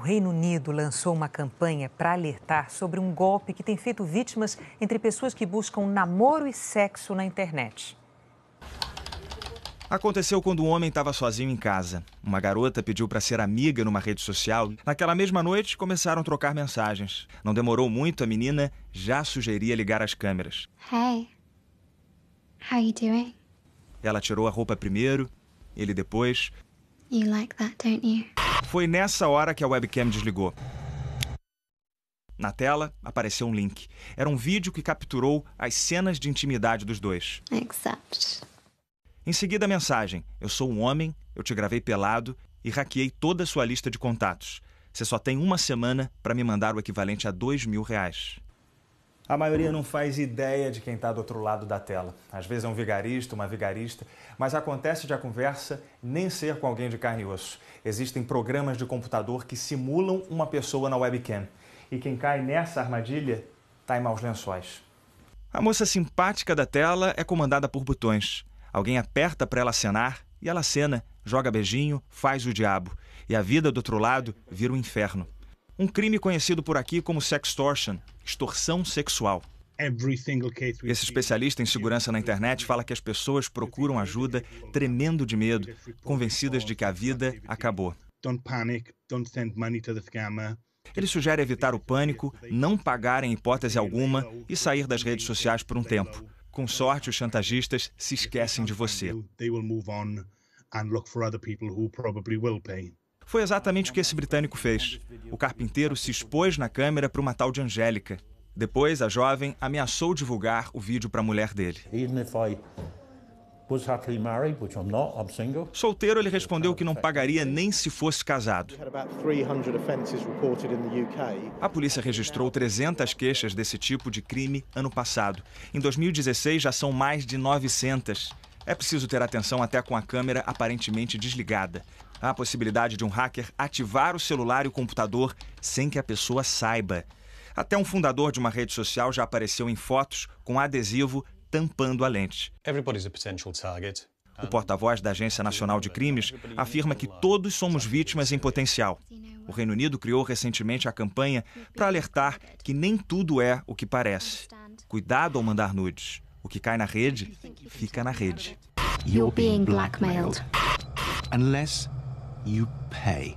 O Reino Unido lançou uma campanha para alertar sobre um golpe que tem feito vítimas entre pessoas que buscam namoro e sexo na internet. Aconteceu quando um homem estava sozinho em casa. Uma garota pediu para ser amiga numa rede social. Naquela mesma noite, começaram a trocar mensagens. Não demorou muito, a menina já sugeria ligar as câmeras. Hey. How you doing? Ela tirou a roupa primeiro, ele depois. You like that, don't you? Foi nessa hora que a webcam desligou. Na tela apareceu um link. Era um vídeo que capturou as cenas de intimidade dos dois. Except. Em seguida, a mensagem: Eu sou um homem, eu te gravei pelado e hackeei toda a sua lista de contatos. Você só tem uma semana para me mandar o equivalente a dois mil reais a maioria não faz ideia de quem está do outro lado da tela. Às vezes é um vigarista, uma vigarista, mas acontece de a conversa nem ser com alguém de carne e osso. Existem programas de computador que simulam uma pessoa na webcam. E quem cai nessa armadilha está em maus lençóis. A moça simpática da tela é comandada por botões. Alguém aperta para ela acenar e ela acena, joga beijinho, faz o diabo. E a vida do outro lado vira um inferno um crime conhecido por aqui como sextortion, extorsão sexual. Esse especialista em segurança na internet fala que as pessoas procuram ajuda tremendo de medo, convencidas de que a vida acabou. Ele sugere evitar o pânico, não pagar em hipótese alguma e sair das redes sociais por um tempo. Com sorte, os chantagistas se esquecem de você. Foi exatamente o que esse britânico fez. O carpinteiro se expôs na câmera para uma tal de Angélica. Depois, a jovem ameaçou divulgar o vídeo para a mulher dele. Solteiro, ele respondeu que não pagaria nem se fosse casado. A polícia registrou 300 queixas desse tipo de crime ano passado. Em 2016, já são mais de 900. É preciso ter atenção até com a câmera aparentemente desligada. Há a possibilidade de um hacker ativar o celular e o computador sem que a pessoa saiba. Até um fundador de uma rede social já apareceu em fotos com adesivo tampando a lente. O porta-voz da Agência Nacional de Crimes afirma que todos somos vítimas em potencial. O Reino Unido criou recentemente a campanha para alertar que nem tudo é o que parece. Cuidado ao mandar nudes. O que cai na rede, fica na rede. You're being blackmailed. Unless you pay.